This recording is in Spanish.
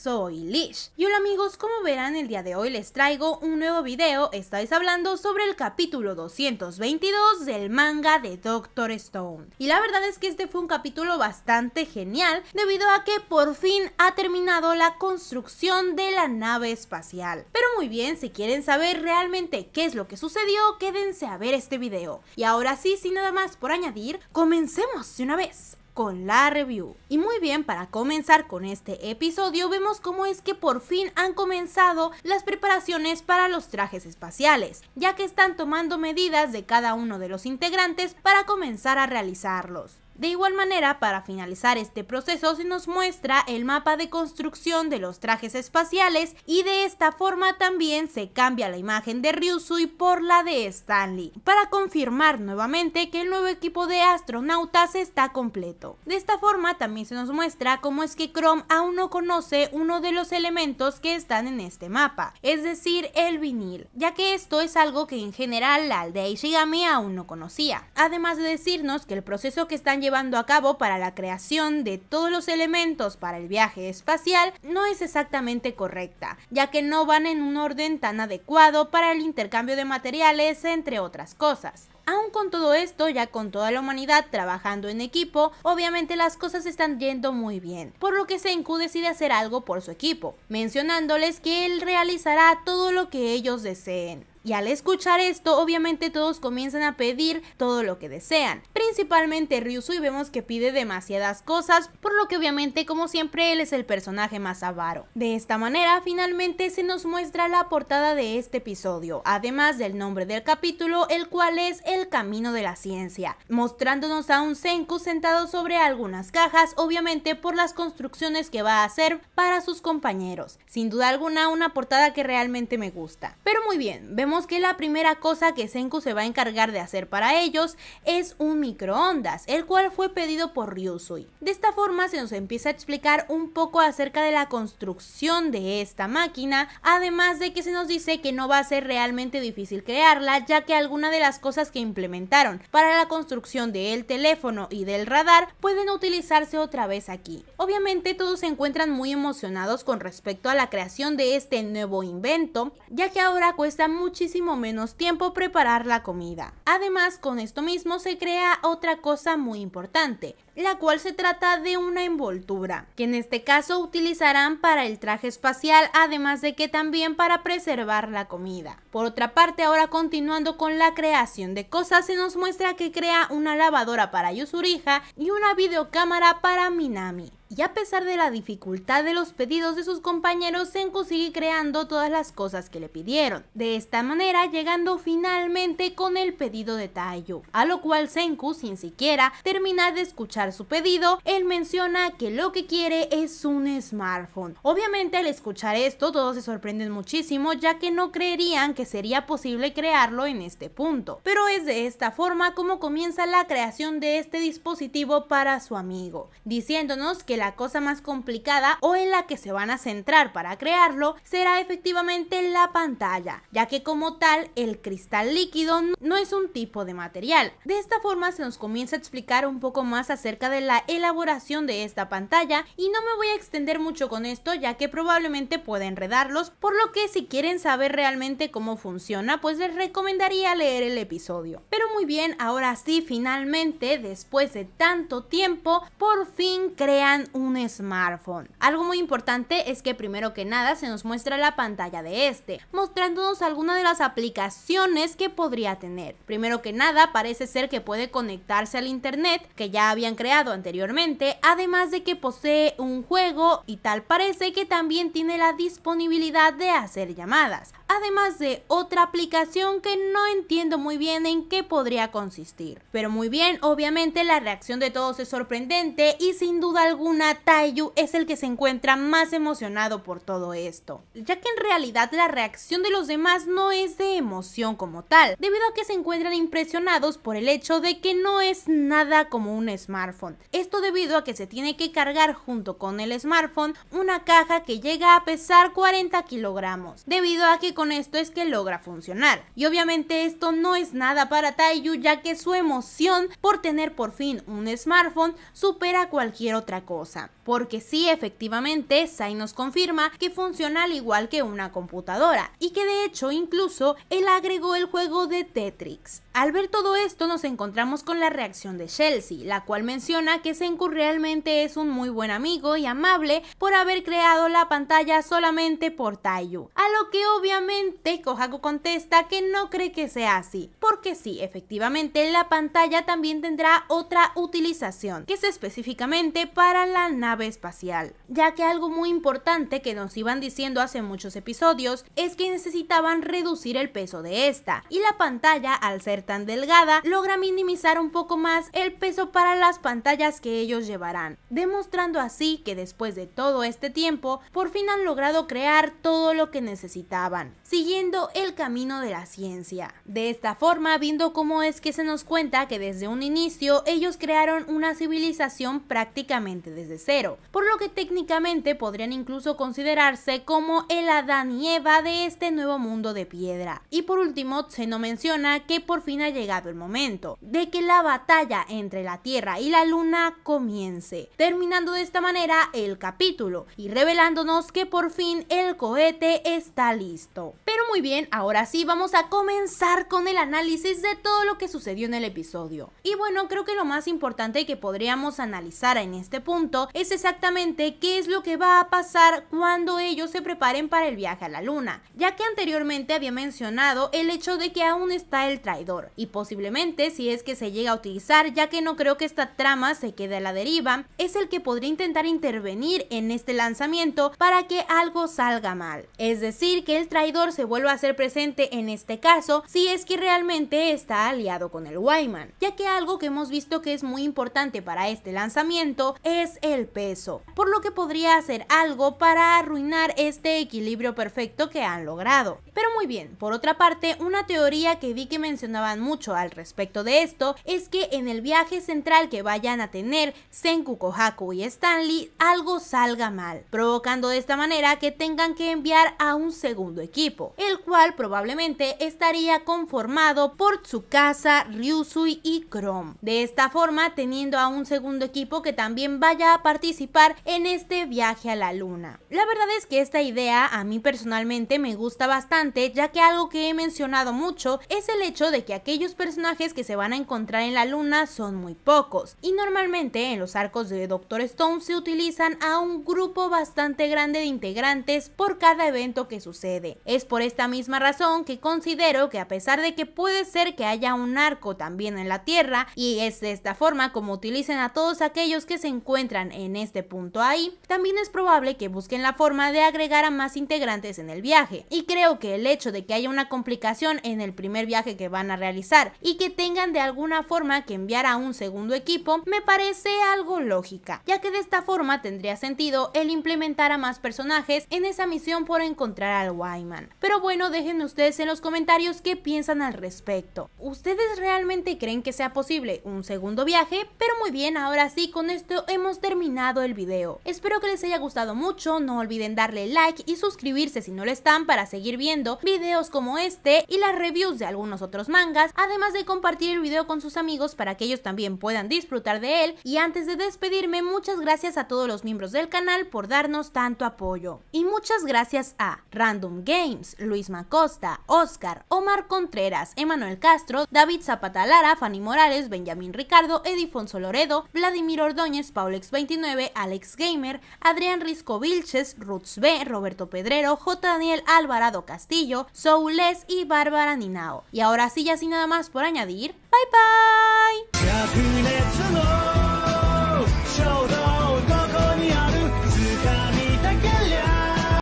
soy Lish. Y hola amigos, como verán el día de hoy les traigo un nuevo video, estáis hablando sobre el capítulo 222 del manga de Doctor Stone. Y la verdad es que este fue un capítulo bastante genial debido a que por fin ha terminado la construcción de la nave espacial. Pero muy bien, si quieren saber realmente qué es lo que sucedió, quédense a ver este video. Y ahora sí, sin nada más por añadir, comencemos de una vez con la review. Y muy bien, para comenzar con este episodio vemos cómo es que por fin han comenzado las preparaciones para los trajes espaciales, ya que están tomando medidas de cada uno de los integrantes para comenzar a realizarlos. De igual manera, para finalizar este proceso se nos muestra el mapa de construcción de los trajes espaciales y de esta forma también se cambia la imagen de Ryusui por la de Stanley, para confirmar nuevamente que el nuevo equipo de astronautas está completo. De esta forma también se nos muestra cómo es que Chrome aún no conoce uno de los elementos que están en este mapa, es decir, el vinil, ya que esto es algo que en general la aldea Ishigami aún no conocía. Además de decirnos que el proceso que están llevando llevando a cabo para la creación de todos los elementos para el viaje espacial no es exactamente correcta, ya que no van en un orden tan adecuado para el intercambio de materiales, entre otras cosas. Aún con todo esto, ya con toda la humanidad trabajando en equipo, obviamente las cosas están yendo muy bien, por lo que Senku decide hacer algo por su equipo, mencionándoles que él realizará todo lo que ellos deseen. Y al escuchar esto, obviamente todos comienzan a pedir todo lo que desean. Principalmente y vemos que pide demasiadas cosas, por lo que obviamente como siempre él es el personaje más avaro. De esta manera, finalmente se nos muestra la portada de este episodio, además del nombre del capítulo, el cual es El Camino de la Ciencia, mostrándonos a un Senku sentado sobre algunas cajas, obviamente por las construcciones que va a hacer para sus compañeros. Sin duda alguna, una portada que realmente me gusta. Pero muy bien, vemos que la primera cosa que Senku se va a encargar de hacer para ellos es un microondas, el cual fue pedido por Ryusui. De esta forma se nos empieza a explicar un poco acerca de la construcción de esta máquina, además de que se nos dice que no va a ser realmente difícil crearla, ya que algunas de las cosas que implementaron para la construcción del teléfono y del radar pueden utilizarse otra vez aquí. Obviamente todos se encuentran muy emocionados con respecto a la creación de este nuevo invento, ya que ahora cuesta mucho menos tiempo preparar la comida. Además, con esto mismo se crea otra cosa muy importante, la cual se trata de una envoltura, que en este caso utilizarán para el traje espacial, además de que también para preservar la comida. Por otra parte, ahora continuando con la creación de cosas, se nos muestra que crea una lavadora para Yusuriha y una videocámara para Minami. Y a pesar de la dificultad de los pedidos de sus compañeros, Senku sigue creando todas las cosas que le pidieron. De esta manera, llegando finalmente con el pedido de Taiyu, a lo cual Senku, sin siquiera termina de escuchar su pedido, él menciona que lo que quiere es un smartphone. Obviamente al escuchar esto todos se sorprenden muchísimo ya que no creerían que sería posible crearlo en este punto. Pero es de esta forma como comienza la creación de este dispositivo para su amigo, diciéndonos que la cosa más complicada o en la que se van a centrar para crearlo será efectivamente la pantalla, ya que como tal el cristal líquido no es un tipo de material. De esta forma se nos comienza a explicar un poco más acerca de la elaboración de esta pantalla y no me voy a extender mucho con esto ya que probablemente pueda enredarlos, por lo que si quieren saber realmente cómo funciona pues les recomendaría leer el episodio. Pero muy bien, ahora sí, finalmente, después de tanto tiempo, por fin crean un smartphone. Algo muy importante es que primero que nada se nos muestra la pantalla de este, mostrándonos alguna de las aplicaciones que podría tener. Primero que nada, parece ser que puede conectarse al internet, que ya habían creado anteriormente, además de que posee un juego y tal parece que también tiene la disponibilidad de hacer llamadas además de otra aplicación que no entiendo muy bien en qué podría consistir. Pero muy bien, obviamente la reacción de todos es sorprendente y sin duda alguna Taiyu es el que se encuentra más emocionado por todo esto, ya que en realidad la reacción de los demás no es de emoción como tal, debido a que se encuentran impresionados por el hecho de que no es nada como un smartphone. Esto debido a que se tiene que cargar junto con el smartphone una caja que llega a pesar 40 kilogramos, debido a que con esto es que logra funcionar. Y obviamente esto no es nada para Taiyu ya que su emoción por tener por fin un smartphone supera cualquier otra cosa. Porque si efectivamente, Sai nos confirma que funciona al igual que una computadora y que de hecho incluso él agregó el juego de Tetrix. Al ver todo esto nos encontramos con la reacción de Chelsea, la cual menciona que Senku realmente es un muy buen amigo y amable por haber creado la pantalla solamente por Taiyu. A lo que obviamente Kohaku contesta que no cree que sea así, porque sí, efectivamente la pantalla también tendrá otra utilización, que es específicamente para la nave espacial, ya que algo muy importante que nos iban diciendo hace muchos episodios es que necesitaban reducir el peso de esta, y la pantalla al ser tan delgada, logra minimizar un poco más el peso para las pantallas que ellos llevarán, demostrando así que después de todo este tiempo, por fin han logrado crear todo lo que necesitaban, siguiendo el camino de la ciencia. De esta forma, viendo cómo es que se nos cuenta que desde un inicio ellos crearon una civilización prácticamente desde cero, por lo que técnicamente podrían incluso considerarse como el Adán y Eva de este nuevo mundo de piedra. Y por último, se no menciona que por fin ha llegado el momento de que la batalla entre la Tierra y la Luna comience, terminando de esta manera el capítulo y revelándonos que por fin el cohete está listo. Pero muy bien, ahora sí vamos a comenzar con el análisis de todo lo que sucedió en el episodio. Y bueno, creo que lo más importante que podríamos analizar en este punto es exactamente qué es lo que va a pasar cuando ellos se preparen para el viaje a la Luna, ya que anteriormente había mencionado el hecho de que aún está el traidor y posiblemente si es que se llega a utilizar, ya que no creo que esta trama se quede a la deriva, es el que podría intentar intervenir en este lanzamiento para que algo salga mal. Es decir, que el traidor se vuelva a ser presente en este caso si es que realmente está aliado con el Wyman, ya que algo que hemos visto que es muy importante para este lanzamiento es el peso, por lo que podría hacer algo para arruinar este equilibrio perfecto que han logrado. Pero muy bien, por otra parte, una teoría que vi que mencionaba mucho al respecto de esto es que en el viaje central que vayan a tener Senku, Kohaku y Stanley algo salga mal, provocando de esta manera que tengan que enviar a un segundo equipo, el cual probablemente estaría conformado por Tsukasa, Ryusui y Chrome. De esta forma teniendo a un segundo equipo que también vaya a participar en este viaje a la luna. La verdad es que esta idea a mí personalmente me gusta bastante ya que algo que he mencionado mucho es el hecho de que aquellos personajes que se van a encontrar en la luna son muy pocos, y normalmente en los arcos de Doctor Stone se utilizan a un grupo bastante grande de integrantes por cada evento que sucede. Es por esta misma razón que considero que a pesar de que puede ser que haya un arco también en la Tierra, y es de esta forma como utilicen a todos aquellos que se encuentran en este punto ahí, también es probable que busquen la forma de agregar a más integrantes en el viaje, y creo que el hecho de que haya una complicación en el primer viaje que van a realizar y que tengan de alguna forma que enviar a un segundo equipo me parece algo lógica, ya que de esta forma tendría sentido el implementar a más personajes en esa misión por encontrar al Wyman. Pero bueno, déjenme ustedes en los comentarios qué piensan al respecto. ¿Ustedes realmente creen que sea posible un segundo viaje? Pero muy bien, ahora sí, con esto hemos terminado el video. Espero que les haya gustado mucho, no olviden darle like y suscribirse si no lo están para seguir viendo videos como este y las reviews de algunos otros mangas además de compartir el video con sus amigos para que ellos también puedan disfrutar de él. Y antes de despedirme, muchas gracias a todos los miembros del canal por darnos tanto apoyo. Y muchas gracias a Random Games, Luis Macosta, Oscar, Omar Contreras, Emanuel Castro, David Zapata Lara, Fanny Morales, Benjamín Ricardo, Edifonso Loredo, Vladimir Ordóñez, Paulex29, Alex Gamer, Adrián Risco Vilches, Roots B, Roberto Pedrero, J. Daniel Alvarado Castillo, Soules y Bárbara Ninao. Y ahora sí ya sin nada más por añadir. Bye bye.